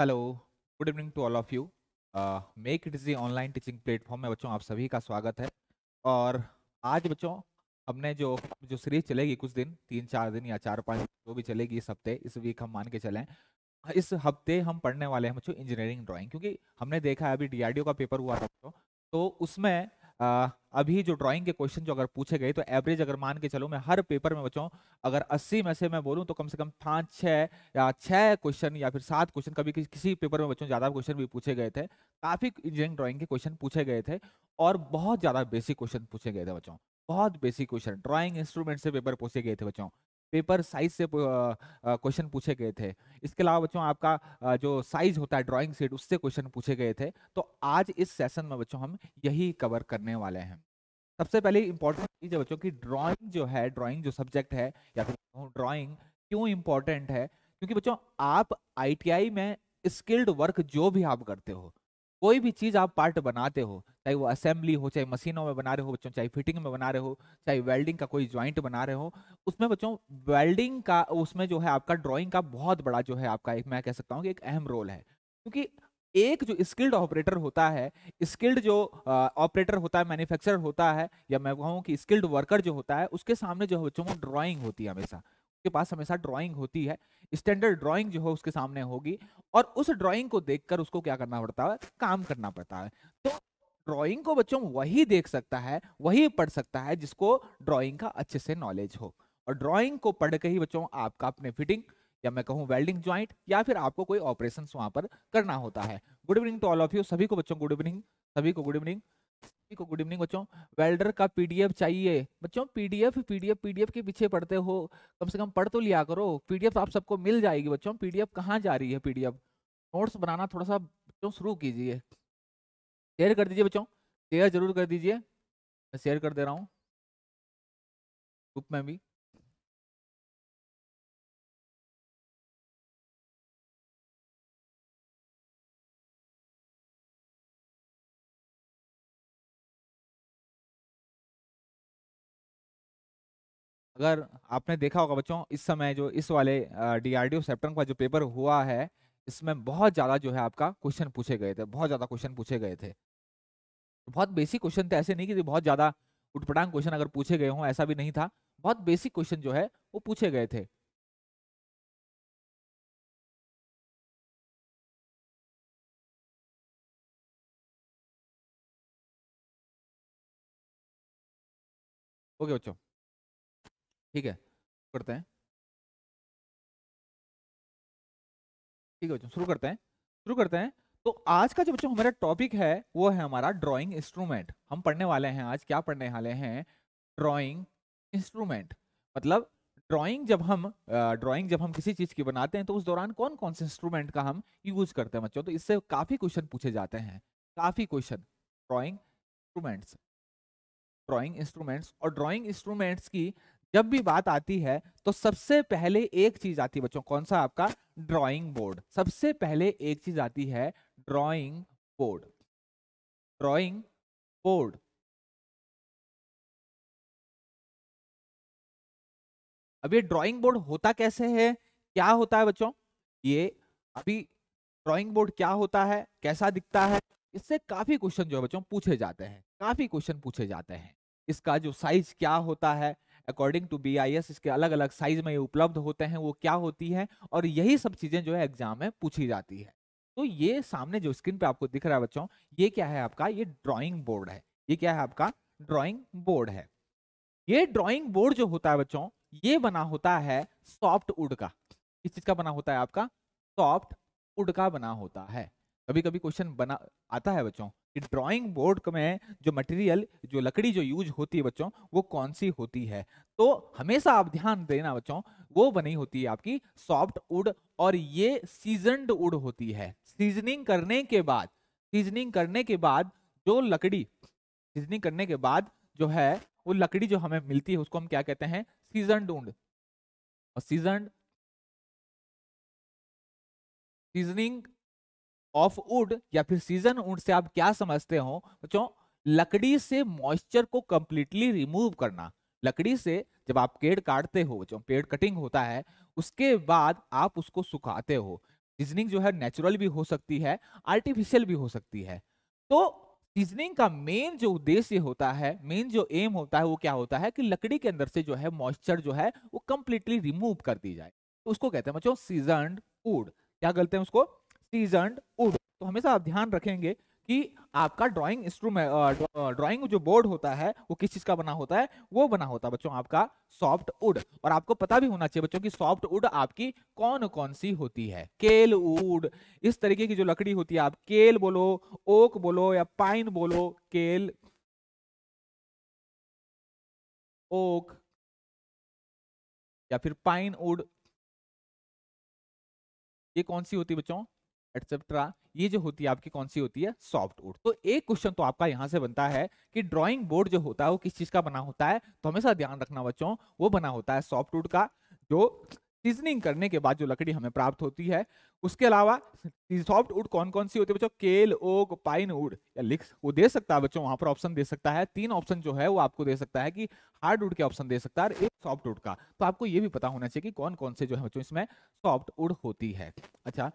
hello good evening to all of you make it is the online teaching platform में बच्चों आप सभी का स्वागत है और आज बच्चों हमने जो जो सीरीज चलेगी कुछ दिन तीन चार दिन या चार पाँच जो भी चलेगी इस हफ्ते इस वीक हम मान के चलें इस हफ्ते हम पढ़ने वाले हैं बच्चों इंजीनियरिंग ड्राइंग क्योंकि हमने देखा है अभी डी का पेपर हुआ था बच्चों तो उसमें अभी जो ड्राइंग के क्वेश्चन जो अगर पूछे गए तो एवरेज अगर मान के चलो मैं हर पेपर में बचाऊँ अगर 80 में से मैं बोलूँ तो कम से कम पाँच छः या छः क्वेश्चन या फिर सात क्वेश्चन कभी किसी किसी पेपर में बच्चों ज़्यादा क्वेश्चन भी पूछे गए थे काफ़ी इंजीनियरिंग ड्राइंग के क्वेश्चन पूछे गए थे और बहुत ज़्यादा बेसिक क्वेश्चन पूछे गए थे बच्चों बहुत बेसिक क्वेश्चन ड्राइंग इंस्ट्रूमेंट से पेपर पूछे गए थे बच्चों पेपर साइज से क्वेश्चन पूछे गए थे इसके अलावा बच्चों आपका जो साइज होता है ड्राइंग सीट उससे क्वेश्चन पूछे गए थे तो आज इस सेशन में बच्चों हम यही कवर करने वाले हैं सबसे पहले इम्पोर्टेंट चीज़ है बच्चों की ड्राइंग जो है ड्राइंग जो सब्जेक्ट है या फिर ड्राइंग क्यों इम्पोर्टेंट है क्योंकि बच्चों आप आईटीआई में स्किल्ड वर्क जो भी आप करते हो कोई भी चीज़ आप पार्ट बनाते हो चाहे वो असेंबली हो चाहे मशीनों में बना रहे हो बच्चों चाहे फिटिंग में बना रहे हो चाहे वेल्डिंग का कोई ज्वाइंट बना रहे हो उसमें बच्चों वेल्डिंग का उसमें जो है आपका ड्राइंग का बहुत बड़ा जो है आपका एक मैं कह सकता हूँ कि एक अहम रोल है क्योंकि एक जो स्किल्ड ऑपरेटर होता है स्किल्ड जो ऑपरेटर होता है मैन्युफैक्चरर होता है या मैं कहूँ कि स्किल्ड वर्कर जो होता है उसके सामने जो है बच्चों को ड्रॉइंग होती है हमेशा के पास हमेशा ड्राइंग होती है स्टैंडर्ड ड्राइंग जो है उसके सामने होगी और उस ड्राइंग को देखकर उसको क्या करना पड़ता है काम करना पड़ता है तो ड्राइंग को बच्चों वही देख सकता है वही पढ़ सकता है जिसको ड्राइंग का अच्छे से नॉलेज हो और ड्राइंग को पढ़ के ही बच्चों आपका अपने फिटिंग या मैं कहूँ वेल्डिंग ज्वाइंट या फिर आपको कोई ऑपरेशन वहां पर करना होता है good evening to all of you सभी को बच्चों गुड इवनिंग सभी को गुड इवनिंग को गुड इवनिंग बच्चों वेल्डर का पीडीएफ चाहिए बच्चों पीडीएफ पीडीएफ पीडीएफ के पीछे पढ़ते हो कम से कम पढ़ तो लिया करो पीडीएफ आप सबको मिल जाएगी बच्चों पीडीएफ कहाँ जा रही है पीडीएफ नोट्स बनाना थोड़ा सा बच्चों शुरू कीजिए शेयर कर दीजिए बच्चों शेयर जरूर कर दीजिए मैं शेयर कर दे रहा हूँ ग्रुप में भी अगर आपने देखा होगा बच्चों इस समय जो इस वाले डी आर डी का जो पेपर हुआ है इसमें बहुत ज़्यादा जो है आपका क्वेश्चन पूछे गए थे बहुत ज़्यादा क्वेश्चन पूछे गए थे बहुत बेसिक क्वेश्चन थे ऐसे नहीं कि बहुत ज़्यादा उठपटांग क्वेश्चन अगर पूछे गए हों ऐसा भी नहीं था बहुत बेसिक क्वेश्चन जो है वो पूछे गए थे ओके बच्चों ठीक है करते हैं ठीक है बच्चों शुरू करते हैं शुरू करते हैं तो आज का जो बच्चों हमारा टॉपिक है वो है हमारा ड्राइंग इंस्ट्रूमेंट हम पढ़ने वाले हैं आज क्या पढ़ने वाले हैं ड्राइंग इंस्ट्रूमेंट मतलब ड्राइंग जब हम ड्राइंग जब हम किसी चीज़ की बनाते हैं तो उस दौरान कौन कौन से इंस्ट्रूमेंट का हम यूज करते हैं बच्चों तो इससे काफ़ी क्वेश्चन पूछे जाते हैं काफ़ी question drawing instruments drawing instruments और ड्राइंग इंस्ट्रूमेंट्स की जब भी बात आती है तो सबसे पहले एक चीज आती है बच्चों कौन सा आपका ड्राइंग बोर्ड सबसे पहले एक चीज आती है ड्राइंग बोर्ड ड्राइंग बोर्ड अब ये ड्राइंग बोर्ड होता कैसे है क्या होता है बच्चों ये अभी ड्राइंग बोर्ड क्या होता है कैसा दिखता है इससे काफी क्वेश्चन जो है बच्चों पूछे जाते हैं काफी क्वेश्चन पूछे जाते हैं इसका जो साइज क्या होता है अकॉर्डिंग टू बी इसके अलग अलग साइज में ये उपलब्ध होते हैं वो क्या होती है और यही सब चीज़ें जो है एग्जाम में पूछी जाती है तो ये सामने जो स्क्रीन पे आपको दिख रहा है बच्चों ये क्या है आपका ये ड्राइंग बोर्ड है ये क्या है आपका ड्राइंग बोर्ड है ये ड्राइंग बोर्ड जो होता है बच्चों ये बना होता है सॉफ्ट वुड का किस चीज का बना होता है आपका सॉफ्ट वुड का बना होता है कभी कभी क्वेश्चन बना आता है बच्चों कि ड्राइंग बोर्ड में जो मटेरियल जो लकड़ी जो यूज होती है बच्चों वो कौन सी होती है तो हमेशा आप ध्यान देना बच्चों वो बनी होती है आपकी सॉफ्ट वुड और ये सीजनड वुड होती है सीजनिंग करने के बाद सीजनिंग करने के बाद जो लकड़ी सीजनिंग करने के बाद जो है वो लकड़ी जो हमें मिलती है उसको हम क्या कहते हैं सीजनड वुड और सीजनड सीजनिंग ऑफ वुड या फिर सीजन वुड से आप क्या समझते हो बच्चों लकड़ी से मॉइस्चर को कंप्लीटली रिमूव करना लकड़ी से जब आप पेड़ काटते हो बच्चों पेड़ कटिंग होता है उसके बाद आप उसको सुखाते हो सीजनिंग जो है नेचुरल भी हो सकती है आर्टिफिशियल भी हो सकती है तो सीजनिंग का मेन जो उद्देश्य होता है मेन जो एम होता है वो क्या होता है कि लकड़ी के अंदर से जो है मॉइस्चर जो है वो कंप्लीटली रिमूव कर दी जाए तो उसको कहते हैं बच्चों सीजन वुड क्या कहते हैं उसको सीजनड वुड तो हमेशा आप ध्यान रखेंगे कि आपका ड्राइंग इंस्ट्रूमेंट ड्राइंग जो बोर्ड होता है वो किस चीज का बना होता है वो बना होता है बच्चों आपका सॉफ्ट वुड और आपको पता भी होना चाहिए बच्चों की सॉफ्ट वुड आपकी कौन कौन सी होती है केल वुड इस तरीके की जो लकड़ी होती है आप केल बोलो ओक बोलो या पाइन बोलो केल ओक या फिर पाइन वुड ये कौन सी होती है बच्चों एटसेट्रा ये जो होती है आपकी कौन सी होती है सॉफ्ट वुड तो एक क्वेश्चन तो आपका यहाँ से बनता है कि ड्राइंग बोर्ड जो होता है वो किस चीज का बना होता है तो हमेशा ध्यान रखना बच्चों वो बना होता है सॉफ्ट वुड का जो सीजनिंग करने के बाद जो लकड़ी हमें प्राप्त होती है उसके अलावा सॉफ्ट वुड कौन कौन सी होती है बच्चों केल ओक पाइन वुड या लिक्स वो दे सकता है बच्चों वहां पर ऑप्शन दे सकता है तीन ऑप्शन जो है वो आपको दे सकता है कि हार्ड वुड के ऑप्शन दे सकता है और एक सॉफ्ट वुड का तो आपको ये भी पता होना चाहिए कि कौन कौन से जो है बच्चों इसमें सॉफ्ट वुड होती है अच्छा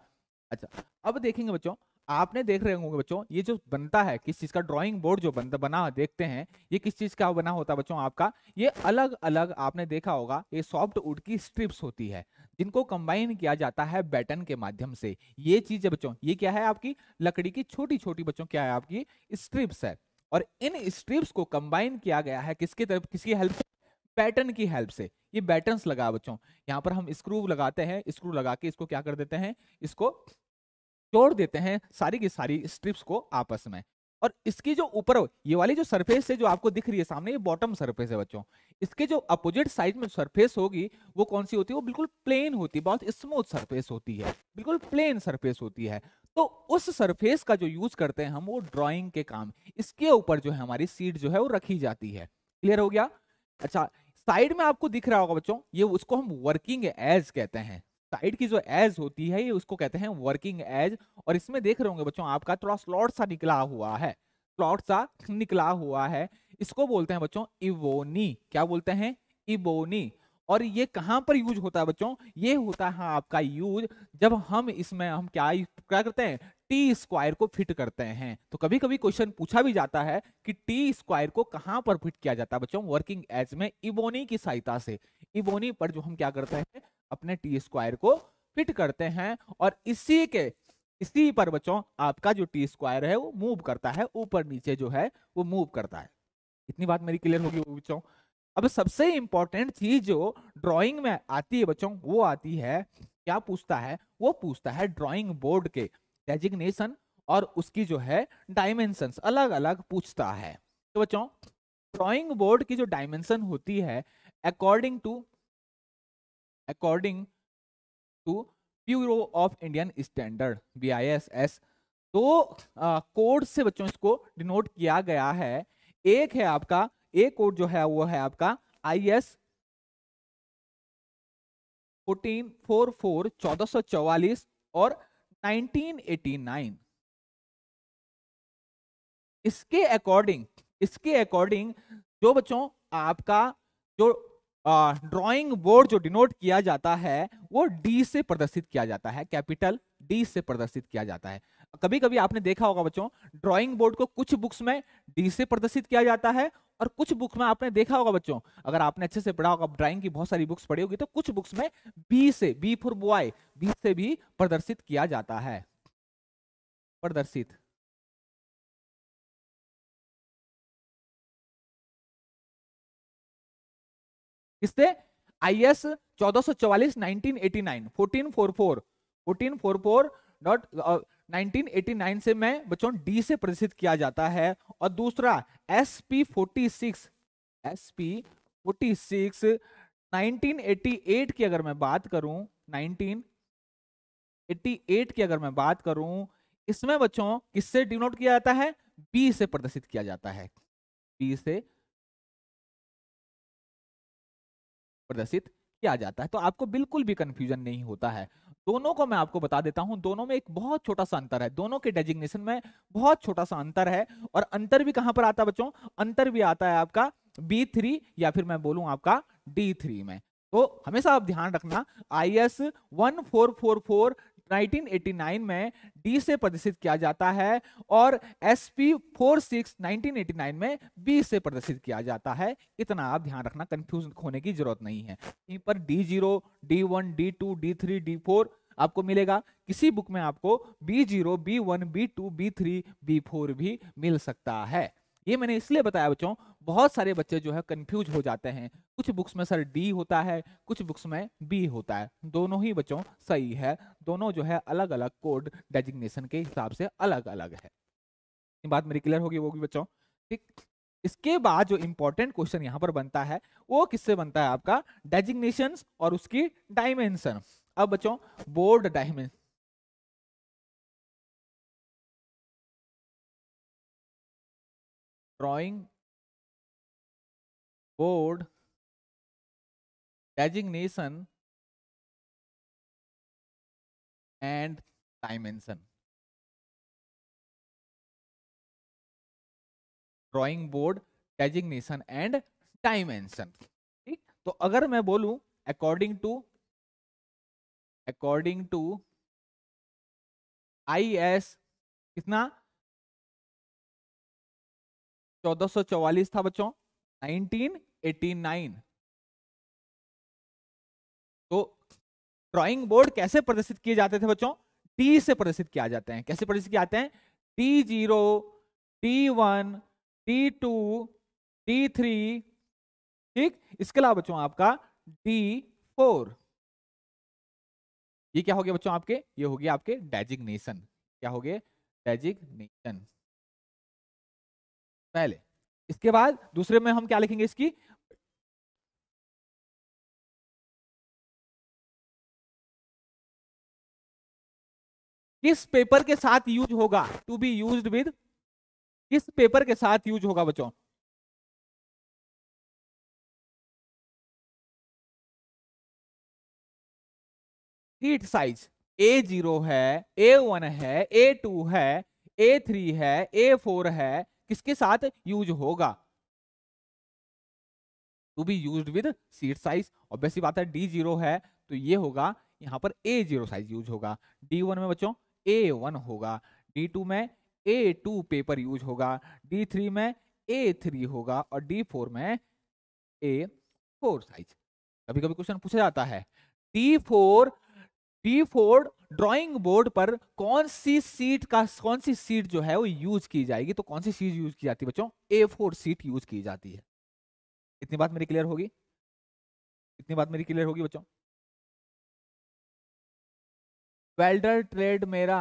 अच्छा अब देखेंगे बच्चों आपने देख रहे होंगे बच्चों ये जो बनता है किस चीज का ड्राइंग बोर्ड जो बनता बना देखते हैं ये किस चीज का बना होता है बच्चों आपका ये अलग अलग आपने देखा होगा ये सॉफ्ट वुड की स्ट्रिप्स होती है जिनको कंबाइन किया जाता है बैटन के माध्यम से ये चीज है बच्चों ये क्या है आपकी लकड़ी की छोटी छोटी बच्चों क्या है आपकी स्ट्रिप्स है और इन स्ट्रिप्स को कंबाइन किया गया है किसके तरफ किसकी हेल्प से पैटर्न की हेल्प से ये बैटर्न लगा बच्चों यहाँ पर हम स्क्रू लगाते हैं स्क्रू लगा के इसको क्या कर देते हैं इसको जोड़ देते हैं सारी की सारी स्ट्रिप्स को आपस में और इसकी जो ऊपर ये वाली जो सरफेस है जो आपको दिख रही है सामने ये बॉटम सरफेस है बच्चों इसके जो अपोजिट साइड में सरफेस होगी वो कौन सी होती है वो बिल्कुल प्लेन होती है बहुत स्मूथ सरफेस होती है बिल्कुल प्लेन सरफेस होती है तो उस सरफेस का जो यूज करते हैं हम वो ड्राइंग के काम इसके ऊपर जो है हमारी सीट जो है वो रखी जाती है क्लियर हो गया अच्छा साइड में आपको दिख रहा होगा बच्चों ये उसको हम वर्किंग एज कहते हैं साइड की जो एज होती है ये उसको कहते हैं वर्किंग एज और इसमें देख रहे होंगे बच्चों आपका थोड़ा स्लॉट सा निकला हुआ है स्लॉट सा निकला हुआ है इसको बोलते हैं बच्चों इवोनी क्या बोलते हैं इबोनी और ये कहाँ पर यूज होता है बच्चों ये होता है आपका यूज जब हम इसमें हम क्या क्या करते हैं टी स्क्वायर को फिट करते हैं तो कभी कभी क्वेश्चन पूछा भी जाता है कि टी स्क्वायर को कहां पर फिट किया जाता है बच्चों वर्किंग एज में इबोनी की सहायता से इबोनी पर जो हम क्या करते हैं अपने टी स्क्वायर को फिट करते हैं और इसी के इसी पर बच्चों आपका जो टी स्क्वायर है वो मूव करता है ऊपर नीचे जो है वो मूव करता है इतनी बात मेरी क्लियर होगी बच्चों अब सबसे इंपॉर्टेंट चीज जो ड्राइंग में आती है बच्चों वो आती है क्या पूछता है वो पूछता है ड्राइंग बोर्ड के डेजिग्नेशन और उसकी जो है डायमेंशन अलग अलग पूछता है तो बच्चों ड्रॉइंग बोर्ड की जो डायमेंशन होती है according to according to bureau of Indian standard B I S S दो कोड से बच्चों इसको डिनोट किया गया है एक है आपका एक कोड जो है वो है आपका I S fourteen four four चौदह सौ चौवालीस और 1989 इसके अकॉर्डिंग इसके अकॉर्डिंग जो बच्चों आपका जो ड्राइंग बोर्ड जो डिनोट किया जाता है वो डी से प्रदर्शित किया जाता है कैपिटल डी से प्रदर्शित किया जाता है कभी कभी आपने देखा होगा बच्चों ड्राइंग बोर्ड को कुछ बुक्स में डी से प्रदर्शित किया जाता है और कुछ बुक में आपने देखा होगा बच्चों अगर आपने अच्छे से पढ़ा होगा ड्राइंग की बहुत सारी बुक्स पढ़ी होगी तो कुछ बुक्स में बी से बी फॉर बॉय बी से भी प्रदर्शित किया जाता है प्रदर्शित किससे आई एस चौदह सौ चौवालीस nineteen eighty nine fourteen four four fourteen four four dot 1989 से में बच्चों डी से प्रदर्शित किया जाता है और दूसरा S P forty six S P forty six nineteen की अगर मैं बात करूं 1988 की अगर मैं बात करूं इसमें बच्चों किससे डिनोट किया जाता है बी से प्रदर्शित किया जाता है बी से प्रदर्शित किया जाता है तो आपको बिल्कुल भी कंफ्यूजन नहीं होता है दोनों को मैं आपको बता देता हूं दोनों में एक बहुत छोटा सा अंतर है दोनों के डेजिग्नेशन में बहुत छोटा सा अंतर है और अंतर भी कहां पर आता है बच्चों अंतर भी आता है आपका बी थ्री या फिर मैं बोलूं आपका डी थ्री में तो हमेशा आप ध्यान रखना I S one four four four 1989 में डी से प्रदर्शित किया जाता है और एस पी फोर सिक्स में बी से प्रदर्शित किया जाता है इतना आप ध्यान रखना कंफ्यूज होने की जरूरत नहीं है यहीं पर D zero D one D two D three D four आपको मिलेगा किसी बुक में आपको B zero B one B two B three B four भी मिल सकता है ये मैंने इसलिए बताया बच्चों बहुत सारे बच्चे जो है कंफ्यूज हो जाते हैं कुछ बुक्स में सर डी होता है कुछ बुक्स में बी होता है दोनों ही बच्चों सही है दोनों जो है अलग अलग कोड डेजिग्नेशन के हिसाब से अलग अलग है ये बात मेरी क्लियर होगी वो भी बच्चों ठीक इसके बाद जो इंपॉर्टेंट क्वेश्चन यहाँ पर बनता है वो किससे बनता है आपका डेजिग्नेशन और उसकी डायमेंशन अब बच्चों board dimension drawing board designation and dimension drawing board designation and dimension ठीक तो अगर मैं बोलूं according to according to I S कितना 1444 था बच्चों 1989 तो ड्राइंग बोर्ड कैसे प्रदर्शित किए जाते थे बच्चों टी से प्रदर्शित किया जाते हैं कैसे प्रदर्शित किए जाते हैं T zero T one T two T three ठीक इसके अलावा बच्चों आपका डी फोर ये क्या हो गया बच्चों आपके ये हो गया आपके डेजिग्नेशन क्या हो गए डेजिग्नेशन पहले इसके बाद दूसरे में हम क्या लिखेंगे इसकी किस पेपर के साथ यूज होगा टू बी यूज विद किस पेपर के साथ यूज होगा बच्चों शीट साइज ए जीरो है ए वन है ए टू है ए थ्री है ए फोर है किसके साथ यूज होगा to be use with sheet size obviously बात है डी जीरो है तो ये होगा यहां पर ए जीरो साइज यूज होगा डी वन में बच्चों ए वन होगा डी टू में ए टू पेपर यूज होगा डी थ्री में ए थ्री होगा और डी फोर में ए फोर साइज कभी कभी क्वेश्चन पूछा जाता है D four T four drawing board पर कौन सी सीट का कौन सी सीट जो है वो यूज की जाएगी तो कौन सी सीट यूज की जाती है बच्चों ए फोर सीट यूज की जाती है इतनी बात मेरी क्लियर होगी इतनी बात मेरी क्लियर होगी बच्चों वेल्डर ट्रेड मेरा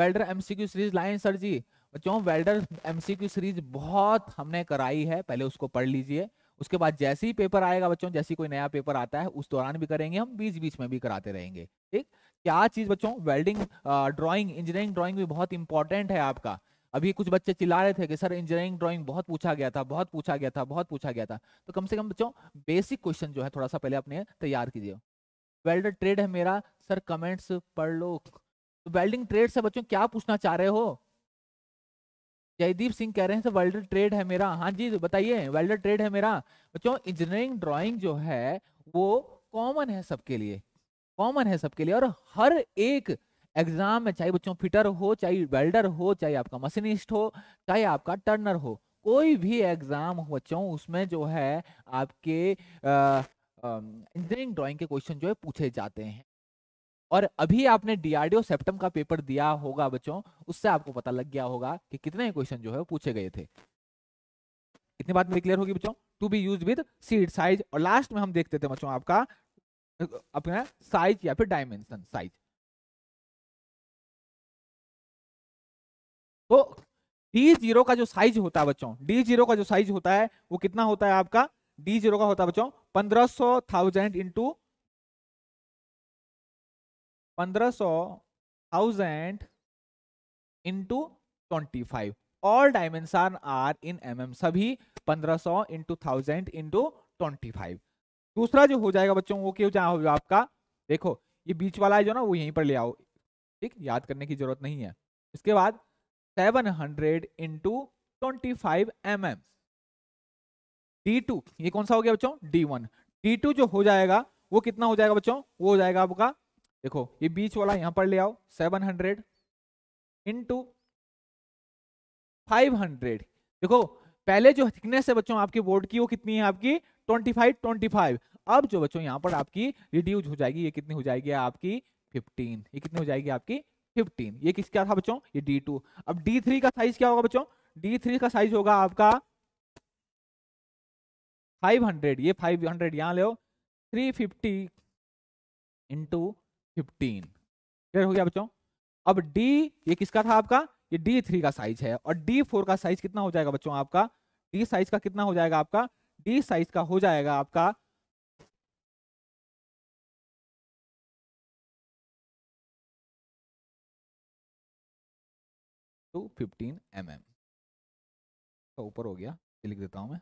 welder MCQ series line sir ji बच्चों वेल्डर एमसीक्यू सीरीज बहुत हमने कराई है पहले उसको पढ़ लीजिए उसके बाद जैसे ही पेपर आएगा बच्चों जैसे कोई नया पेपर आता है उस दौरान भी करेंगे हम बीच बीच में भी कराते रहेंगे ठीक क्या चीज़ बच्चों वेल्डिंग ड्रॉइंग इंजीनियरिंग ड्रॉइंग भी बहुत इंपॉर्टेंट है आपका अभी कुछ बच्चे चिल्ला रहे थे कि सर इंजीनियरिंग ड्राइंग बहुत पूछा गया था बहुत पूछा गया था बहुत पूछा गया था तो कम से कम बच्चों बेसिक क्वेश्चन जो है थोड़ा सा पहले अपने तैयार कीजिए वेल्डर ट्रेड है मेरा सर कमेंट्स पढ़ लो तो वेल्डिंग ट्रेड से बच्चों क्या पूछना चाह रहे हो जयदीप सिंह कह रहे हैं सर वेल्डर ट्रेड है मेरा हाँ जी तो बताइए वर्ल्ड ट्रेड है मेरा बच्चों इंजीनियरिंग ड्राइंग जो है वो कॉमन है सबके लिए कॉमन है सबके लिए और हर एक एग्जाम में चाहे बच्चों फिटर हो चाहे वेल्डर हो चाहे आपका मशीनिस्ट हो चाहे आपका टर्नर हो कोई भी एग्जाम हो बच्चों उसमें जो है आपके इंजीनियरिंग ड्राइंग के क्वेश्चन जो है पूछे जाते हैं और अभी आपने डीआरडीओ सेप्टम का पेपर दिया होगा बच्चों उससे आपको पता लग गया होगा कि कितने क्वेश्चन जो है पूछे गए थे इतनी बात मेरी क्लियर होगी बच्चों to be use with sheet size और लास्ट में हम देखते थे बच्चों आपका अपना साइज या फिर डायमेंशन साइज तो डी जीरो का जो साइज होता है बच्चों डी जीरो का जो साइज होता है वो कितना होता है आपका डी जीरो का होता है बच्चों पंद्रह सौ थाउजेंड इंटू पंद्रह सौ thousand into twenty five all dimension are in M M सभी पंद्रह सौ into thousand into twenty five दूसरा जो हो जाएगा बच्चों वो क्यों जहाँ होगा आपका देखो ये बीच वाला है जो ना वो यहीं पर ले आओ ठीक याद करने की जरूरत नहीं है इसके बाद seven hundred into twenty five M M D two ये कौन सा हो गया बच्चों डी वन डी टू जो हो जाएगा वो कितना हो जाएगा बच्चों वो हो जाएगा आपका देखो ये बीच वाला यहां पर ले आओ seven hundred into five hundred देखो पहले जो थिकनेस है बच्चों आपके बोर्ड की वो कितनी है आपकी ट्वेंटी फाइव ट्वेंटी फाइव अब जो बच्चों यहां पर आपकी रिड्यूज हो जाएगी ये कितनी हो जाएगी आपकी फिफ्टीन ये कितनी हो जाएगी आपकी फिफ्टीन ये किसका था बच्चों ये डी टू अब डी थ्री का साइज क्या होगा बच्चों डी थ्री का साइज होगा आपका फाइव हंड्रेड ये फाइव हंड्रेड यहाँ ले three fifty into fifteen clear हो गया बच्चों अब डी ये किसका था आपका ये डी थ्री का साइज है और डी फोर का साइज कितना हो जाएगा बच्चों आपका डी साइज का कितना हो जाएगा आपका डी साइज का हो जाएगा आपका टू फिफ्टीन एम एम ऊपर हो गया लिख देता हूं मैं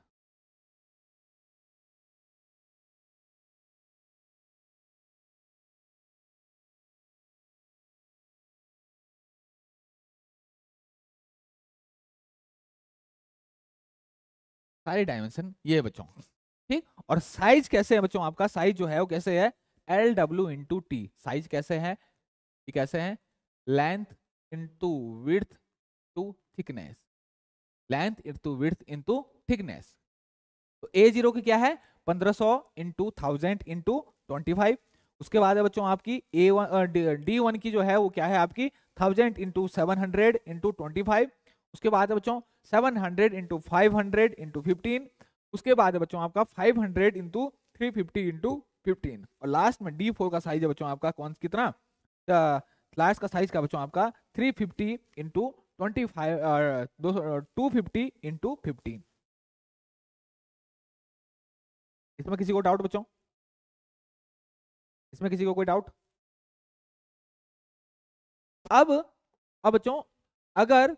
सारे डायमेंशन ये बच्चों ठीक और साइज कैसे है बच्चों आपका साइज जो है वो कैसे है L W into T size कैसे है ये कैसे है length into width to thickness length into width into thickness तो ए जीरो की क्या है पंद्रह सौ into thousand into twenty five उसके बाद है बच्चों आपकी ए वन डी वन की जो है वो क्या है आपकी thousand into seven hundred into twenty five उसके बाद है बच्चों seven hundred into five hundred into fifteen उसके बाद है बच्चों आपका five hundred into three fifty into fifteen और लास्ट में डी फोर का साइज है बच्चों आपका कौन कितना लास्ट का साइज का बच्चों आपका three fifty into twenty five दो टू फिफ्टी इंटू फिफ्टीन इसमें किसी को डाउट बच्चों इसमें किसी को कोई डाउट अब अब बच्चों अगर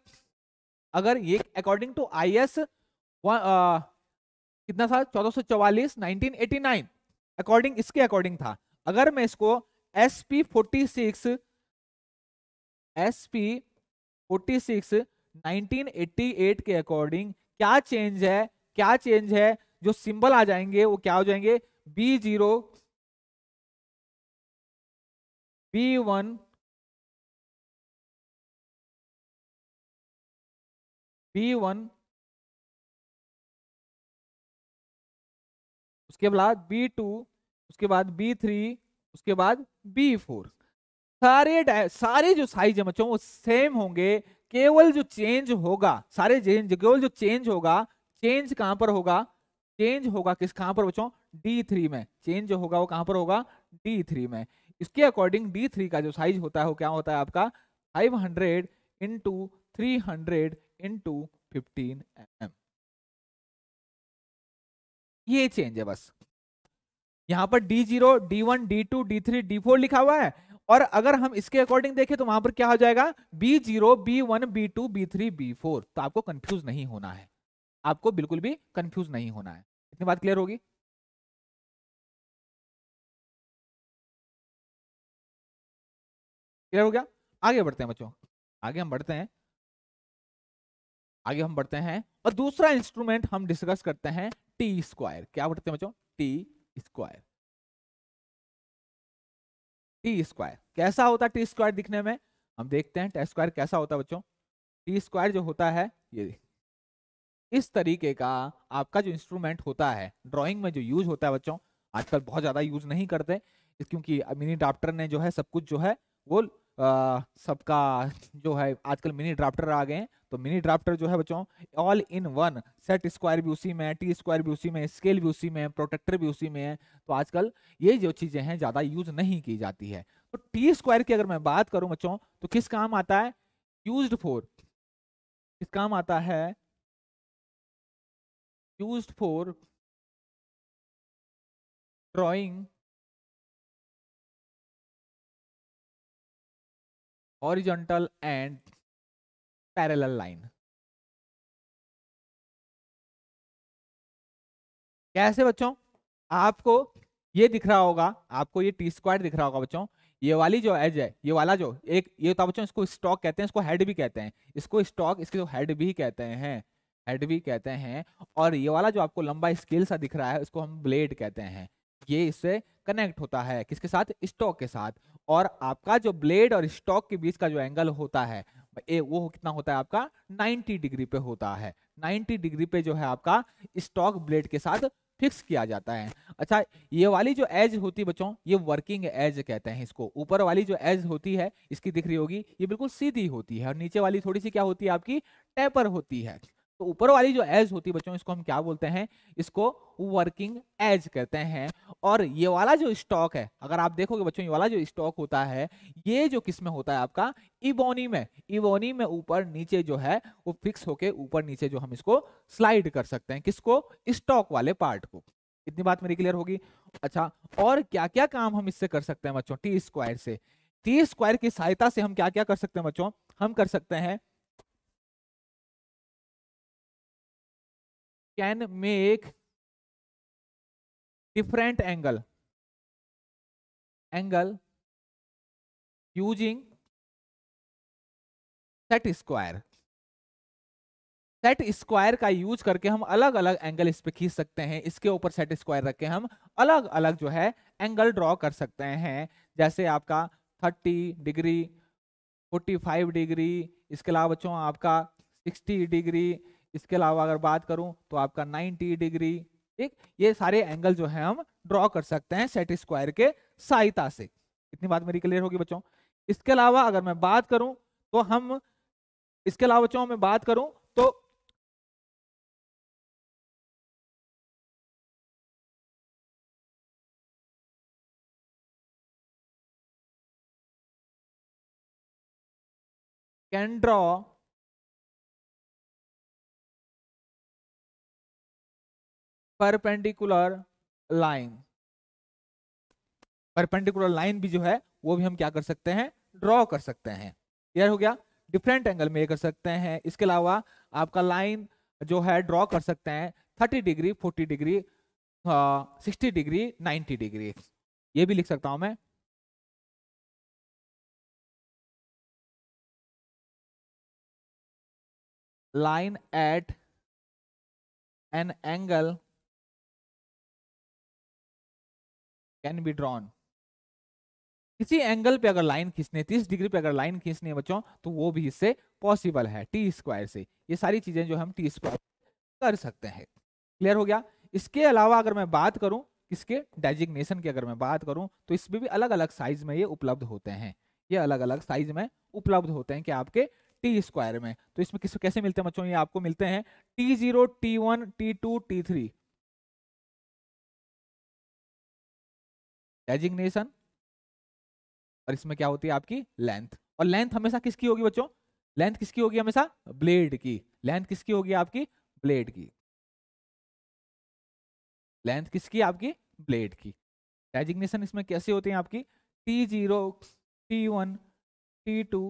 अगर ये अकॉर्डिंग टू आई एस कितना था चौदह सौ चौवालीस नाइनटीन एटी नाइन अकॉर्डिंग इसके अकॉर्डिंग था अगर मैं इसको S P forty six S P forty six nineteen eighty eight के अकॉर्डिंग क्या चेंज है क्या चेंज है जो सिंबल आ जाएंगे वो क्या हो जाएंगे B zero B one B one उसके बाद बी टू उसके बाद बी थ्री उसके बाद बी फोर सारे सारे जो साइज है बच्चों वो सेम होंगे केवल जो चेंज होगा सारे चेंज केवल जो चेंज होगा चेंज कहां पर होगा चेंज होगा किस कहां पर बच्चों D3 में चेंज जो होगा वो कहां पर होगा D3 में इसके अकॉर्डिंग D3 का जो साइज होता है वो क्या होता है आपका 500 hundred into three into fifteen M ये चेंज है बस यहां पर D zero D one D two D three D four लिखा हुआ है और अगर हम इसके अकॉर्डिंग देखें तो वहां पर क्या हो जाएगा B zero B one B two B three B four तो आपको कंफ्यूज नहीं होना है आपको बिल्कुल भी कंफ्यूज नहीं होना है इतनी बात क्लियर होगी क्लियर हो गया आगे बढ़ते हैं बच्चों आगे हम बढ़ते हैं आगे हम बढ़ते हैं और दूसरा इंस्ट्रूमेंट हम डिस्कस करते हैं टी स्क्वायर क्या बढ़ते हैं बच्चों टी स्क्वायर टी स्क्वायर कैसा होता है टी स्क्वायर दिखने में हम देखते हैं टी स्क्वायर कैसा होता है बच्चों टी स्क्वायर जो होता है ये इस तरीके का आपका जो इंस्ट्रूमेंट होता है ड्राइंग में जो यूज होता है बच्चों आजकल बहुत ज़्यादा यूज नहीं करते क्योंकि मिनी ड्राफ्टर ने जो है सब कुछ जो है वो सबका जो है आजकल मिनी ड्राफ्टर आ गए हैं तो मिनी ड्राफ्टर जो है बच्चों all in one set square भी उसी में है टी स्क्वायर भी उसी में स्केल भी उसी में है प्रोटेक्टर भी उसी में है तो आजकल ये जो चीज़ें हैं ज़्यादा यूज नहीं की जाती है तो टी स्क्वायर की अगर मैं बात करूं बच्चों तो किस काम आता है यूज फोर किस काम आता है use for drawing horizontal and parallel line कैसे बच्चों आपको ये दिख रहा होगा आपको ये टी स्क्वायर दिख रहा होगा बच्चों ये वाली जो एज है ये वाला जो एक ये था तो बच्चों इसको स्टॉक कहते हैं इसको हेड भी कहते हैं इसको स्टॉक इसके जो हेड भी कहते हैं हेड भी कहते हैं और ये वाला जो आपको लंबा स्केल सा दिख रहा है उसको हम ब्लेड कहते हैं ये इससे कनेक्ट होता है किसके साथ स्टॉक के साथ और आपका जो ब्लेड और स्टॉक के बीच का जो एंगल होता है ए वो कितना होता है आपका 90 डिग्री पे होता है 90 डिग्री पे जो है आपका स्टॉक ब्लेड के साथ फिक्स किया जाता है अच्छा ये वाली जो एज होती है बच्चों ये वर्किंग एज कहते हैं इसको ऊपर वाली जो एज होती है इसकी दिख रही होगी ये बिल्कुल सीधी होती है और नीचे वाली थोड़ी सी क्या होती है आपकी टेपर होती है तो ऊपर वाली जो एज होती है बच्चों इसको हम क्या बोलते हैं इसको वर्किंग एज कहते हैं और ये वाला जो स्टॉक है अगर आप देखोगे बच्चों ये वाला जो स्टॉक होता है ये जो किस में होता है आपका इबोनी में इबोनी में ऊपर नीचे जो है वो फिक्स होके ऊपर नीचे जो हम इसको स्लाइड कर सकते हैं किसको स्टॉक वाले पार्ट को इतनी बात मेरी क्लियर होगी अच्छा और क्या क्या काम हम इससे कर सकते हैं बच्चों टी स्क्वायर से टी स्क्वायर की सहायता से हम क्या क्या कर सकते हैं बच्चों हम कर सकते हैं can make different angle angle using set square set square का यूज करके हम अलग अलग एंगल इस पर खींच सकते हैं इसके ऊपर सेट स्क्वायर रख के हम अलग अलग जो है एंगल ड्रॉ कर सकते हैं जैसे आपका 30 डिग्री 45 डिग्री इसके अलावा बच्चों आपका 60 डिग्री इसके अलावा अगर बात करूं तो आपका 90 डिग्री ठीक ये सारे एंगल जो है हम ड्रॉ कर सकते हैं सेट स्क्वायर के सहायता से इतनी बात मेरी क्लियर होगी बच्चों इसके अलावा अगर मैं बात करूं तो हम इसके अलावा बच्चों में बात करूं तो can draw perpendicular line perpendicular line भी जो है वो भी हम क्या कर सकते हैं ड्रॉ कर सकते हैं क्लियर हो गया डिफरेंट एंगल में ये कर सकते हैं इसके अलावा आपका लाइन जो है ड्रॉ कर सकते हैं thirty degree forty degree sixty degree ninety degree ये भी लिख सकता हूं मैं line at an angle can be drawn किसी एंगल पे अगर लाइन खींचने तीस डिग्री पे अगर लाइन खींचने बच्चों तो वो भी इससे पॉसिबल है टी स्क्वायर से ये सारी चीजें जो हम टी स्क्वायर कर सकते हैं क्लियर हो गया इसके अलावा अगर मैं बात करूं किसके डेजिग्नेशन की अगर मैं बात करूं तो इसमें भी अलग अलग साइज में ये उपलब्ध होते हैं ये अलग अलग साइज में उपलब्ध होते हैं कि आपके टी स्क्वायर में तो इसमें किस कैसे मिलते हैं बच्चों ये आपको मिलते हैं T zero T one T two T three designation और इसमें क्या होती है आपकी लेंथ और लेंथ हमेशा किसकी होगी बच्चों लेंथ किसकी होगी हमेशा ब्लेड की लेंथ किसकी होगी आपकी ब्लेड की लेंथ किसकी आपकी ब्लेड की डेजिग्नेशन इसमें कैसे होते हैं आपकी T zero T one T two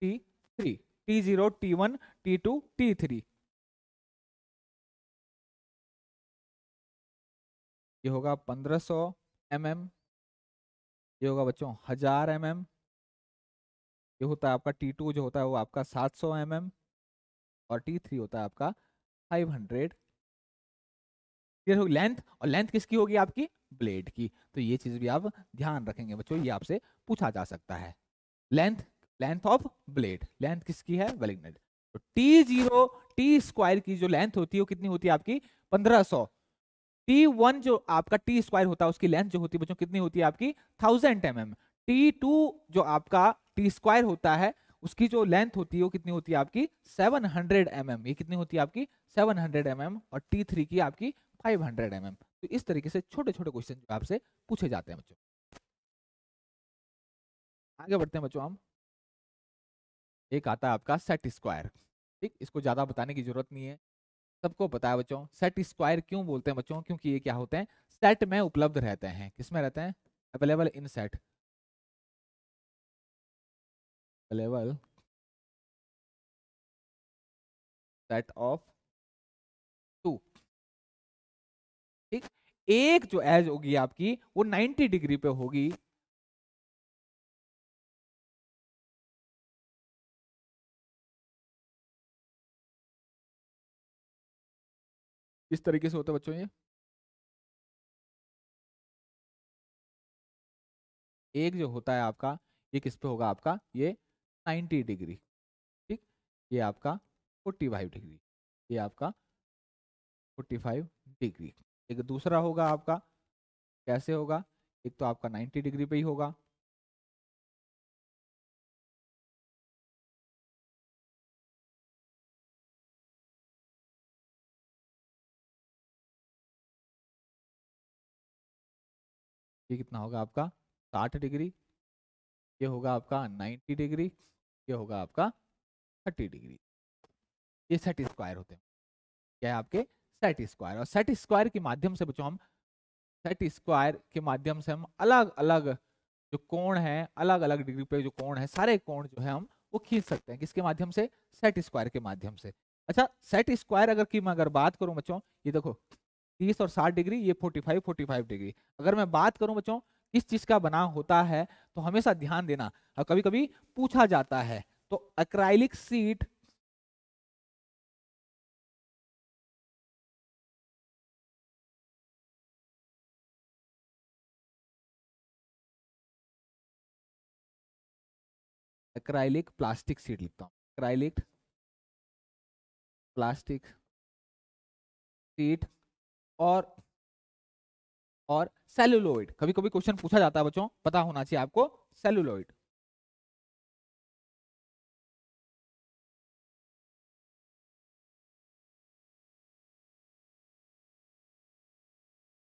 T three T zero T one T two T three ये होगा पंद्रह सौ एम एम ये होगा बच्चों हज़ार एम एम ये होता है आपका टी टू जो होता है वो आपका सात सौ एम एम और टी थ्री होता है आपका फाइव हंड्रेड क्लियर होगी लेंथ और लेंथ किसकी होगी आपकी ब्लेड की तो ये चीज़ भी आप ध्यान रखेंगे बच्चों ये आपसे पूछा जा सकता है length length of blade length किसकी है वेलिंगनेट तो टी जीरो टी स्क्वायर की जो लेंथ होती है वो कितनी होती है आपकी पंद्रह सौ टी वन जो आपका टी स्क्वायर होता है उसकी लेंथ जो होती है बच्चों कितनी होती है आपकी thousand M M T two जो आपका टी स्क्वायर होता है उसकी जो लेंथ होती है वो कितनी होती है आपकी 700 हंड्रेड mm ये कितनी होती है आपकी 700 हंड्रेड mm और T3 की आपकी 500 हंड्रेड mm तो इस तरीके से छोटे छोटे क्वेश्चन जो आपसे पूछे जाते हैं बच्चों आगे बढ़ते हैं बच्चों हम एक आता है आपका सेट स्क्वायर ठीक इसको ज़्यादा बताने की जरूरत नहीं है सबको पता है बच्चों सेट स्क्वायर क्यों बोलते हैं बच्चों क्योंकि ये क्या होते हैं सेट में उपलब्ध रहते हैं किसमें रहते हैं available in set available set of two ठीक एक जो एज होगी आपकी वो 90 डिग्री पे होगी किस तरीके से होता है बच्चों ये एक जो होता है आपका ये किस पे होगा आपका ये 90 डिग्री ठीक ये आपका 45 डिग्री ये आपका 45 डिग्री एक दूसरा होगा आपका कैसे होगा एक तो आपका 90 डिग्री पे ही होगा ये कितना होगा आपका साठ डिग्री ये होगा आपका नाइन्टी डिग्री ये होगा आपका थर्टी डिग्री ये सेट स्क्वायर होते हैं क्या है आपके सेट स्क्वायर और सेट स्क्वायर के माध्यम से बच्चों हम सेट स्क्वायर के माध्यम से हम अलग अलग जो कोण है अलग अलग डिग्री पे जो कोण है सारे कोण जो है हम वो खींच सकते हैं किसके माध्यम से सेट स्क्वायर के माध्यम से अच्छा सेट स्क्वायर अगर की मैं अगर बात करूं बच्चों ये देखो तीस और साठ डिग्री ये forty five forty five degree अगर मैं बात करूं बच्चों किस चीज का बना होता है तो हमेशा ध्यान देना और कभी कभी पूछा जाता है तो acrylic sheet acrylic plastic sheet लिखता हूं अक्राइलिक प्लास्टिक सीट और और सेलुलोइड कभी कभी क्वेश्चन पूछा जाता है बच्चों पता होना चाहिए आपको celluloid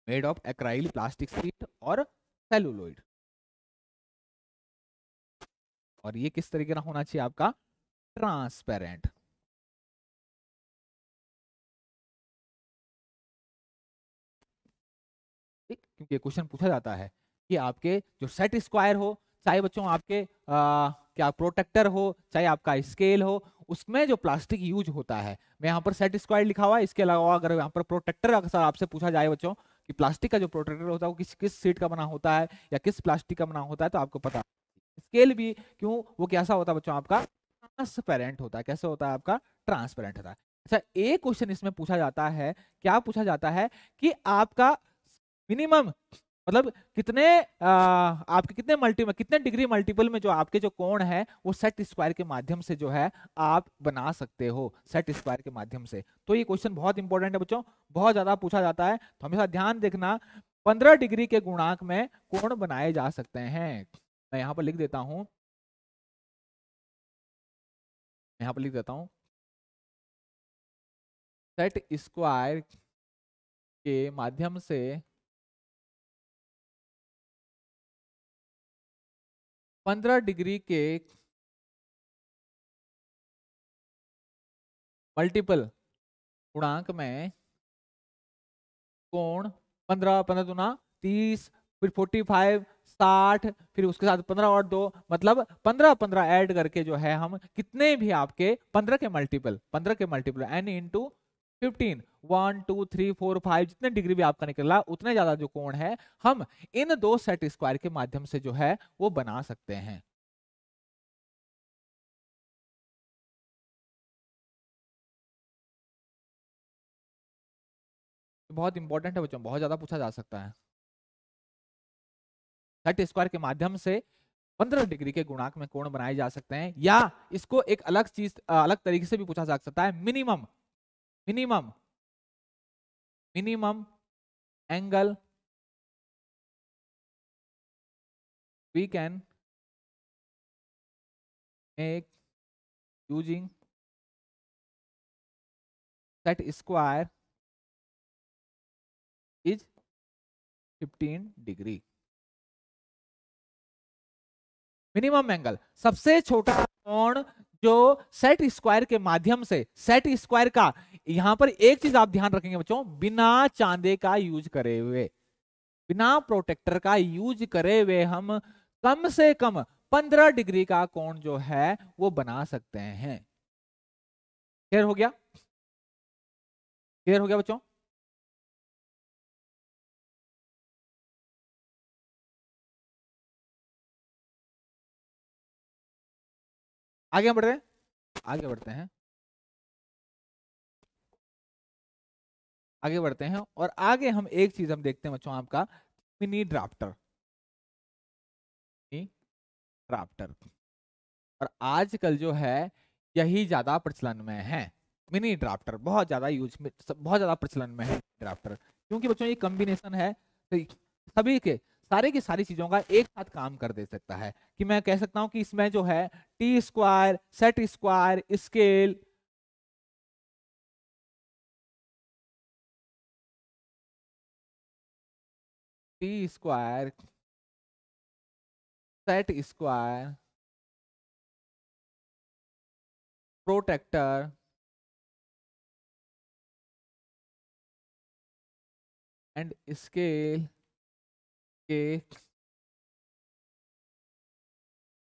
made of acrylic plastic sheet और सेलुलोइड और ये किस तरीके का होना चाहिए आपका ट्रांसपेरेंट क्योंकि क्वेश्चन पूछा जाता है कि आपके जो सेट स्क्वायर हो चाहे बच्चों आपके आ, क्या प्रोटेक्टर हो चाहे आपका स्केल हो उसमें जो प्लास्टिक यूज होता है मैं यहाँ पर सेट स्क्वायर लिखा हुआ है इसके अलावा अगर यहाँ पर प्रोटेक्टर अक्सर आपसे पूछा जाए बच्चों कि प्लास्टिक का जो प्रोटेक्टर होता है वो किस किस सीट का बना होता है या किस प्लास्टिक का बना होता है तो आपको पता स्केल भी क्यों वो कैसा होता है बच्चों आपका ट्रांसपेरेंट होता है कैसे होता है आपका ट्रांसपेरेंट होता है अच्छा एक क्वेश्चन इसमें पूछा जाता है क्या पूछा जाता है कि आपका मिनिमम मतलब कितने आ, आपके कितने मल्टीपल कितने डिग्री मल्टीपल में जो आपके जो कोण है वो सेट स्क्वायर के माध्यम से जो है आप बना सकते हो सेट स्क्वायर के माध्यम से तो ये क्वेश्चन बहुत इंपॉर्टेंट है बच्चों बहुत ज्यादा पूछा जाता है तो हमेशा ध्यान देखना पंद्रह डिग्री के गुणांक में कोण बनाए जा सकते हैं मैं यहाँ पर लिख देता हूँ यहाँ पर लिख देता हूँ सेट स्क्वायर के माध्यम से पंद्रह डिग्री के मल्टीपल गुणांक में कोण पंद्रह पंद्रह दुना तीस फिर फोर्टी फाइव साठ फिर उसके साथ पंद्रह और दो मतलब पंद्रह पंद्रह ऐड करके जो है हम कितने भी आपके पंद्रह के मल्टीपल पंद्रह के multiple N into fifteen one two three four five जितने डिग्री भी आपका निकला उतने ज्यादा जो कोण है हम इन दो सेट स्क्वायर के माध्यम से जो है वो बना सकते हैं बहुत इंपॉर्टेंट है बच्चों बहुत ज्यादा पूछा जा सकता है सेट स्क्वायर के माध्यम से पंद्रह डिग्री के गुणाक में कोण बनाए जा सकते हैं या इसको एक अलग चीज अलग तरीके से भी पूछा जा सकता है minimum minimum minimum angle we can make using set square is 15 degree minimum angle सबसे छोटा कोण जो सेट स्क्वायर के माध्यम से सेट स्क्वायर का यहां पर एक चीज आप ध्यान रखेंगे बच्चों बिना चांदे का यूज करे हुए बिना प्रोटेक्टर का यूज करे हुए हम कम से कम पंद्रह डिग्री का कोण जो है वो बना सकते हैं क्लियर हो गया क्लियर हो गया बच्चों आगे बढ़ रहे हैं आगे बढ़ते हैं आगे बढ़ते हैं और आगे हम एक चीज हम देखते हैं बच्चों आपका मिनी ड्राफ्टर ड्राफ्टर और आजकल जो है यही ज्यादा प्रचलन में है मिनी ड्राफ्टर बहुत ज्यादा यूज में बहुत ज्यादा प्रचलन में है ड्राफ्टर क्योंकि बच्चों ये कॉम्बिनेशन है सभी के सारे की सारी चीजों का एक साथ काम कर दे सकता है कि मैं कह सकता हूँ कि इसमें जो है T square set square scale T square set square protractor and scale के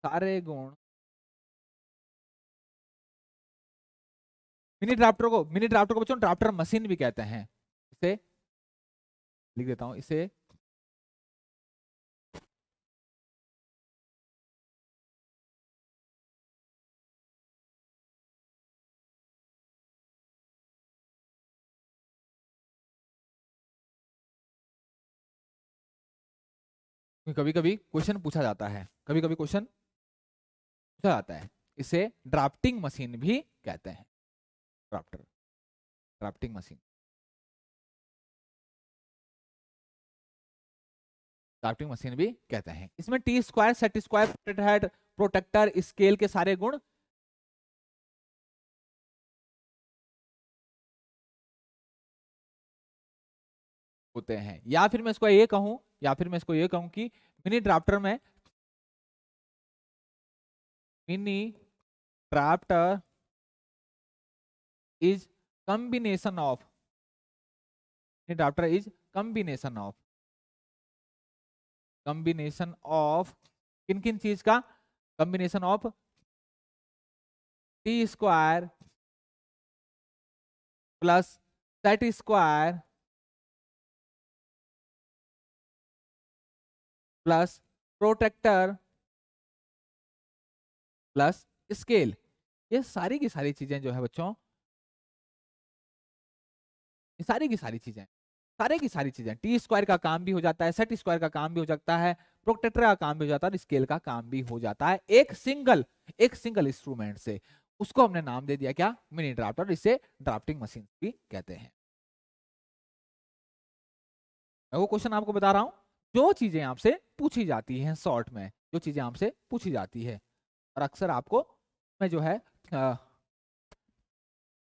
सारे गुण मिनी ड्राफ्टर को मिनी ड्राफ्टर को बच्चों ड्राफ्टर मशीन भी कहते हैं इसे लिख देता हूं इसे कभी कभी क्वेश्चन पूछा जाता है कभी कभी क्वेश्चन पूछा जाता है इसे ड्राफ्टिंग मशीन भी कहते हैं drafter drafting machine drafting machine भी कहते हैं इसमें T square set square head protractor scale के सारे गुण होते हैं या फिर मैं इसको ये कहूं या फिर मैं इसको ये कहूं कि मिनी ड्राफ्टर में mini drafter is combination of mini drafter is combination of combination of किन किन चीज का combination of T square plus set square plus protractor plus scale ये सारी की सारी चीजें जो है बच्चों ये सारी की सारी चीजें सारे की सारी चीजें टी स्क्वायर का काम भी हो जाता है सेट स्क्वायर का काम भी हो जाता है प्रोटेक्टर का काम भी हो जाता है स्केल का काम भी हो जाता है एक सिंगल एक सिंगल इंस्ट्रूमेंट से उसको हमने नाम दे दिया क्या मिनी ड्राफ्ट और इसे ड्राफ्टिंग मशीन भी कहते हैं मैं वो क्वेश्चन आपको बता रहा हूं जो चीज़ें आपसे पूछी जाती हैं शॉर्ट में जो चीज़ें आपसे पूछी जाती है और अक्सर आपको मैं जो है आ,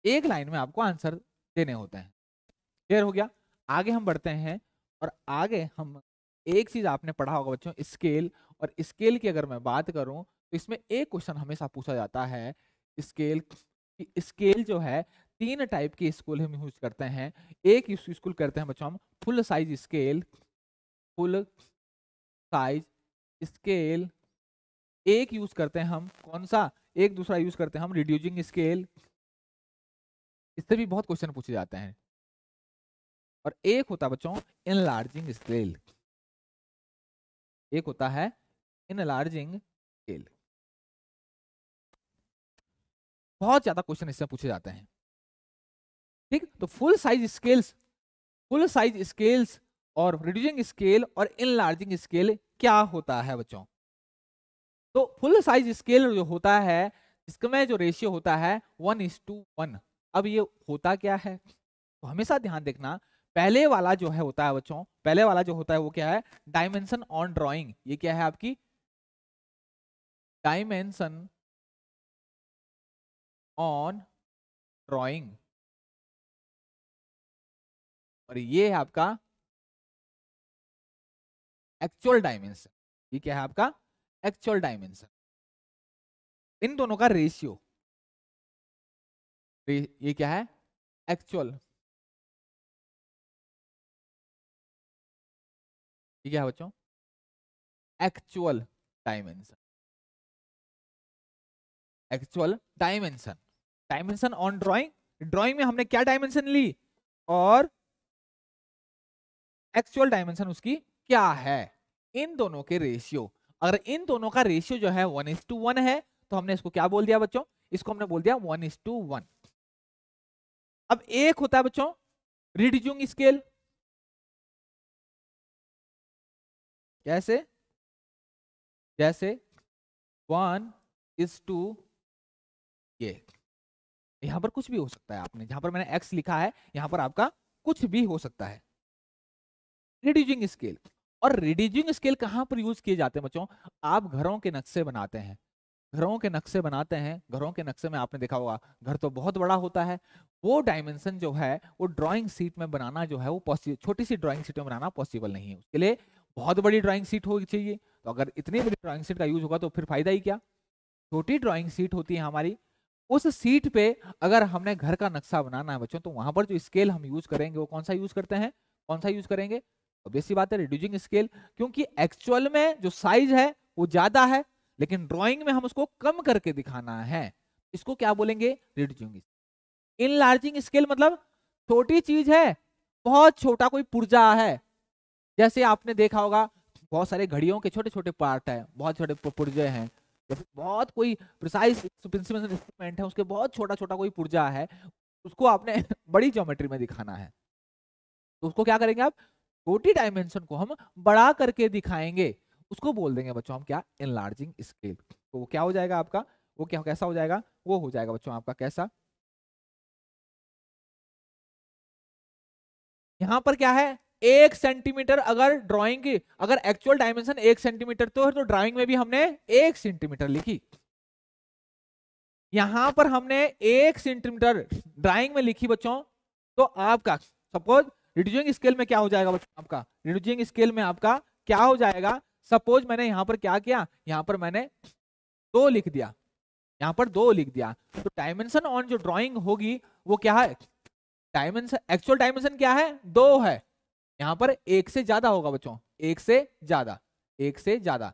एक लाइन में आपको आंसर देने होते हैं क्लियर हो गया आगे हम बढ़ते हैं और आगे हम एक चीज़ आपने पढ़ा होगा बच्चों स्केल और स्केल की अगर मैं बात करूं तो इसमें एक क्वेश्चन हमेशा पूछा जाता है स्केल स्केल जो है तीन टाइप की स्कूल हम यूज करते हैं एक यूज करते हैं बच्चों हम full size scale full size scale एक यूज करते हैं हम कौन सा एक दूसरा यूज करते हैं हम रिड्यूजिंग स्केल इससे भी बहुत क्वेश्चन पूछे जाते हैं और एक होता है बच्चों इनलार्जिंग स्केल एक होता है इनलार्जिंग स्केल बहुत ज्यादा क्वेश्चन इससे पूछे जाते हैं ठीक तो full size scales full size scales और रिड्यूसिंग स्केल और इनलार्जिंग स्केल क्या होता है बच्चों तो फुल साइज स्केल जो होता है इसमें जो रेशियो होता है वन इज टू वन अब ये होता क्या है तो हमेशा ध्यान देखना पहले वाला जो है होता है बच्चों पहले वाला जो होता है वो क्या है डायमेंशन ऑन ड्रॉइंग ये क्या है आपकी डायमेंशन ऑन ड्रॉइंग और ये है आपका एक्चुअल डायमेंशन ये क्या है आपका एक्चुअल डायमेंशन इन दोनों का रेशियो ये क्या है एक्चुअल क्या है बच्चों actual dimension actual dimension dimension on drawing drawing में हमने क्या डायमेंशन ली और एक्चुअल डायमेंशन उसकी क्या है इन दोनों के रेशियो अगर इन दोनों का रेशियो जो है वन इज टू वन है तो हमने इसको क्या बोल दिया बच्चों इसको हमने बोल दिया वन इज टू वन अब एक होता है बच्चों रिड्यूजिंग स्केल कैसे जैसे वन इज टू ये यहां पर कुछ भी हो सकता है आपने जहां पर मैंने एक्स लिखा है यहां पर आपका कुछ भी हो सकता है रिड्यूजिंग स्केल और रिड्यूजिंग स्केल कहाँ पर यूज किए जाते हैं बच्चों आप घरों के नक्शे बनाते हैं घरों के नक्शे बनाते हैं घरों के नक्शे में आपने देखा होगा घर तो बहुत बड़ा होता है वो डायमेंशन जो है वो ड्राइंग सीट में बनाना जो है वो पॉसिबल छोटी सी ड्राइंग सीट में बनाना पॉसिबल नहीं है उसके लिए बहुत बड़ी ड्राइंग सीट होनी चाहिए तो अगर इतनी बड़ी ड्राइंग सीट का यूज होगा तो फिर फायदा ही क्या छोटी ड्राइंग सीट होती है हमारी उस सीट पे अगर हमने घर का नक्शा बनाना है बच्चों तो वहां पर जो स्केल हम यूज करेंगे वो कौन सा यूज करते हैं कौन सा यूज करेंगे ऑब्वियस बात है रिड्यूसिंग स्केल क्योंकि एक्चुअल में जो साइज है वो ज्यादा है लेकिन ड्रॉइंग में हम उसको कम करके दिखाना है इसको क्या बोलेंगे रिड्यूसिंग इन लार्जिंग स्केल मतलब छोटी चीज है बहुत छोटा कोई पुर्जा है जैसे आपने देखा होगा बहुत सारे घड़ियों के छोटे छोटे पार्ट है बहुत छोटे पुर्जे हैं या फिर बहुत कोई प्रिसाइज प्रिंसिपल इंस्ट्रूमेंट है उसके बहुत छोटा छोटा कोई पुर्जा है उसको आपने बड़ी ज्योमेट्री में दिखाना है तो उसको क्या करेंगे आप छोटी डायमेंशन को हम बढ़ा करके दिखाएंगे उसको बोल देंगे बच्चों हम क्या एनलार्जिंग स्केल तो वो क्या हो जाएगा आपका वो क्या कैसा हो जाएगा वो हो जाएगा बच्चों आपका कैसा यहां पर क्या है एक सेंटीमीटर अगर ड्राइंग की अगर एक्चुअल डायमेंशन एक सेंटीमीटर तो है तो ड्राइंग में भी हमने एक सेंटीमीटर लिखी यहां पर हमने एक सेंटीमीटर ड्राइंग में लिखी बच्चों तो आपका सपोज रिड्यूजिंग स्केल में क्या हो जाएगा आपका रिड्यूजिंग स्केल में आपका क्या हो जाएगा सपोज मैंने यहाँ पर क्या किया यहाँ पर मैंने दो लिख दिया यहाँ पर दो लिख दिया तो डायमेंशन ऑन जो ड्रॉइंग होगी वो क्या है डायमेंशन एक्चुअल डायमेंशन क्या है दो है यहाँ पर एक से ज्यादा होगा बच्चों एक से ज्यादा एक से ज्यादा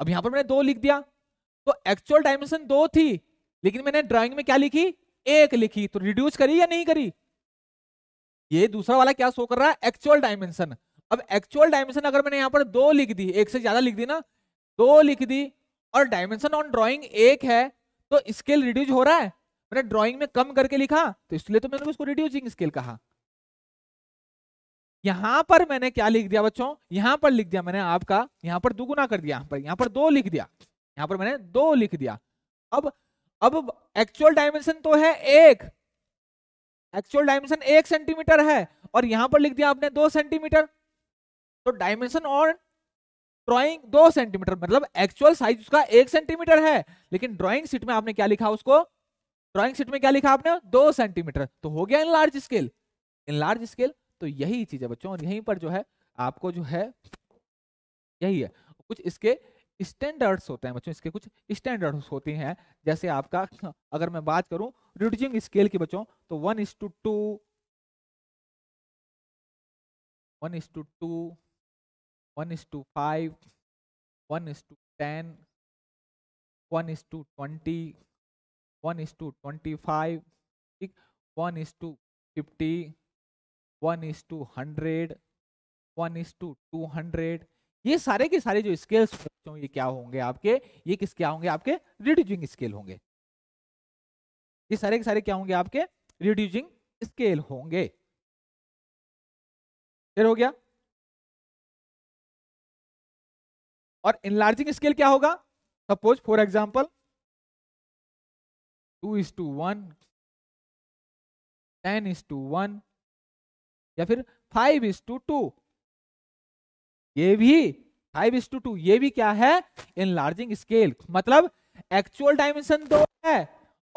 अब यहां पर मैंने दो लिख दिया तो एक्चुअल डायमेंशन दो थी लेकिन मैंने ड्राइंग में क्या लिखी एक लिखी तो रिड्यूस करी या नहीं करी ये दूसरा वाला क्या शो कर रहा है एक्चुअल डायमेंशन अब एक्चुअल डायमेंशन अगर मैंने यहां पर दो लिख दी एक से ज्यादा लिख दी ना दो लिख दी और डायमेंशन ऑन ड्रॉइंग एक है तो स्केल रिड्यूज हो रहा है मैंने ड्रॉइंग में कम करके लिखा तो इसलिए तो मैंने उसको रिड्यूसिंग स्केल कहा यहां पर मैंने क्या लिख दिया बच्चों यहां पर लिख दिया मैंने आपका यहां पर दुगुना कर दिया यहां पर यहां पर दो लिख दिया यहां पर मैंने दो लिख दिया अब अब एक्चुअल डायमेंशन तो है एक एक्चुअल डायमेंशन एक सेंटीमीटर है और यहां पर लिख दिया आपने दो सेंटीमीटर तो डायमेंशन और ड्राइंग दो सेंटीमीटर मतलब एक्चुअल साइज उसका एक सेंटीमीटर है लेकिन ड्राइंग सीट में आपने क्या लिखा उसको ड्राइंग सीट में क्या लिखा आपने दो सेंटीमीटर तो हो गया enlarge scale enlarge scale तो यही चीज है बच्चों और यहीं पर जो है आपको जो है यही है कुछ इसके स्टैंडर्ड्स होते हैं बच्चों इसके कुछ स्टैंडर्ड्स होते हैं जैसे आपका अगर मैं बात करूं रिड्यूसिंग स्केल के बच्चों तो one is to two one is to two one is to five one is to ten one is to twenty one is to twenty five ठीक one is to fifty one is to hundred one is to two hundred ये सारे के सारे जो scales बच्चों ये क्या होंगे आपके ये किस क्या होंगे आपके रिड्यूजिंग स्केल होंगे ये सारे के सारे क्या होंगे आपके रिड्यूजिंग स्केल होंगे फिर हो गया और इनलार्जिंग स्केल क्या होगा suppose for example two is to one ten is to one या फिर फाइव इज टू टू ये भी फाइव इज टू टू ये भी क्या है इन लार्जिंग स्केल मतलब एक्चुअल डायमेंशन दो है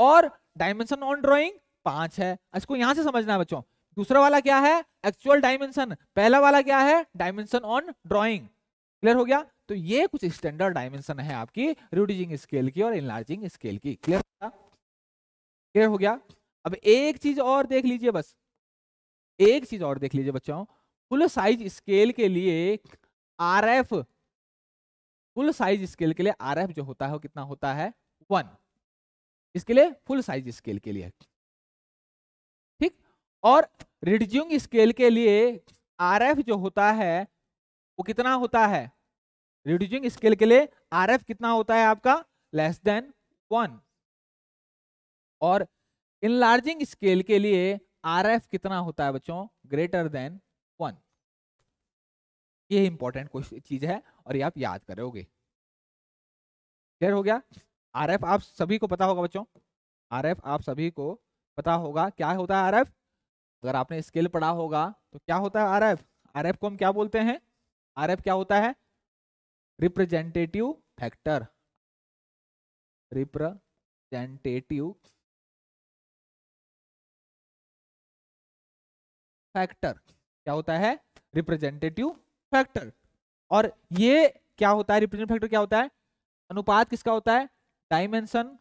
और डायमेंशन ऑन ड्रॉइंग पांच है इसको यहां से समझना है बच्चों दूसरा वाला क्या है एक्चुअल डायमेंशन पहला वाला क्या है डायमेंशन ऑन ड्रॉइंग क्लियर हो गया तो ये कुछ स्टैंडर्ड डायमेंशन है आपकी रिड्यूजिंग स्केल की और इनलार्जिंग स्केल की क्लियर हो गया क्लियर हो गया अब एक चीज और देख लीजिए बस एक चीज और देख लीजिए बच्चों फुल साइज स्केल के लिए R F full size scale के लिए आर एफ जो होता है वो कितना होता है वन इसके लिए फुल साइज स्केल के लिए ठीक और रिड्यूंग स्केल के लिए आर एफ जो होता है वो कितना होता है रिड्यूंग स्केल के लिए आर एफ कितना होता है आपका लेस देन वन और इनलार्जिंग स्केल के लिए आर एफ कितना होता है बच्चों ग्रेटर देन वन ये इंपॉर्टेंट चीज है और ये आप याद करोगे क्लियर हो गया आर एफ आप सभी को पता होगा बच्चों आर एफ आप सभी को पता होगा क्या होता है आर एफ अगर आपने स्किल पढ़ा होगा तो क्या होता है आर एफ आर एफ को हम क्या बोलते हैं आर एफ क्या होता है रिप्रेजेंटेटिव फैक्टर रिप्रेजेंटेटिव फैक्टर क्या होता है रिप्रेजेंटेटिव फैक्टर और ये क्या होता है रिप्रेजेंट फैक्टर क्या होता है अनुपात किसका होता है dimension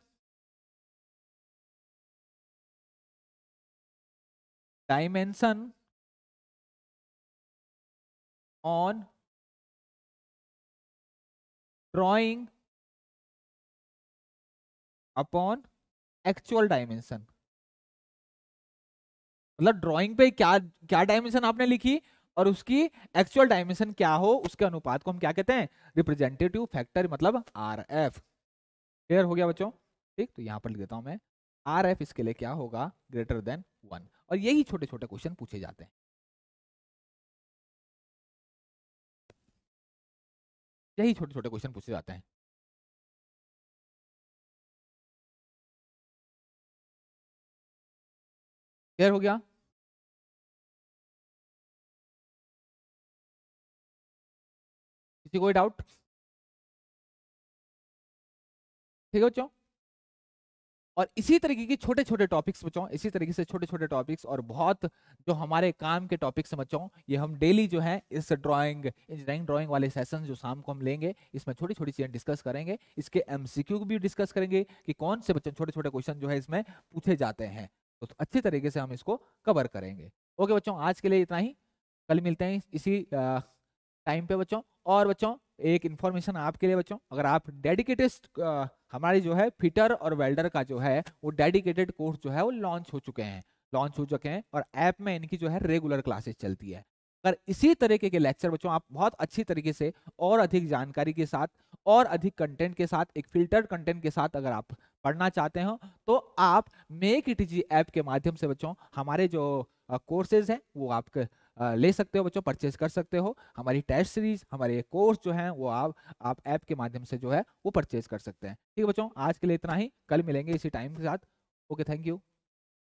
dimension on drawing upon actual dimension मतलब ड्राइंग पे क्या क्या डायमेंशन आपने लिखी और उसकी एक्चुअल डायमेंशन क्या हो उसके अनुपात को हम क्या कहते हैं रिप्रेजेंटेटिव फैक्टर मतलब आर एफ क्लियर हो गया बच्चों ठीक तो यहाँ पर लिख देता हूँ मैं आर एफ इसके लिए क्या होगा ग्रेटर देन वन और यही छोटे छोटे क्वेश्चन पूछे जाते हैं यही छोटे छोटे क्वेश्चन पूछे जाते हैं क्लियर हो गया किसी कोई डाउट ठीक है बच्चों और इसी तरीके के छोटे छोटे टॉपिक्स बच्चों इसी तरीके से छोटे छोटे टॉपिक्स और बहुत जो हमारे काम के टॉपिक्स बच्चों ये हम डेली जो है इस ड्राइंग इंजीनियरिंग ड्राइंग वाले सेशन जो शाम को हम लेंगे इसमें छोटी छोटी चीजें डिस्कस करेंगे इसके एमसीक्यू भी डिस्कस करेंगे कि कौन से बच्चों छोटे छोटे क्वेश्चन जो है इसमें पूछे जाते हैं तो, तो अच्छे तरीके से हम इसको कवर करेंगे ओके बच्चों आज के लिए इतना ही कल मिलते हैं इसी टाइम पे बच्चों और बच्चों एक इन्फॉर्मेशन आपके लिए बच्चों अगर आप डेडिकेटेड हमारी जो है फिटर और वेल्डर का जो है वो डेडिकेटेड कोर्स जो है वो लॉन्च हो चुके हैं लॉन्च हो चुके हैं और ऐप में इनकी जो है रेगुलर क्लासेस चलती है अगर इसी तरीके के लेक्चर बच्चों आप बहुत अच्छी तरीके से और अधिक जानकारी के साथ और अधिक कंटेंट के साथ एक फिल्टर्ड कंटेंट के साथ अगर आप पढ़ना चाहते हो तो आप मेक इट जी ऐप के माध्यम से बच्चों हमारे जो कोर्सेज हैं वो आपके ले सकते हो बच्चों परचेज कर सकते हो हमारी टेस्ट सीरीज हमारे कोर्स जो है वो आप आप ऐप के माध्यम से जो है वो परचेज कर सकते हैं ठीक है बच्चों आज के लिए इतना ही कल मिलेंगे इसी टाइम के साथ ओके थैंक यू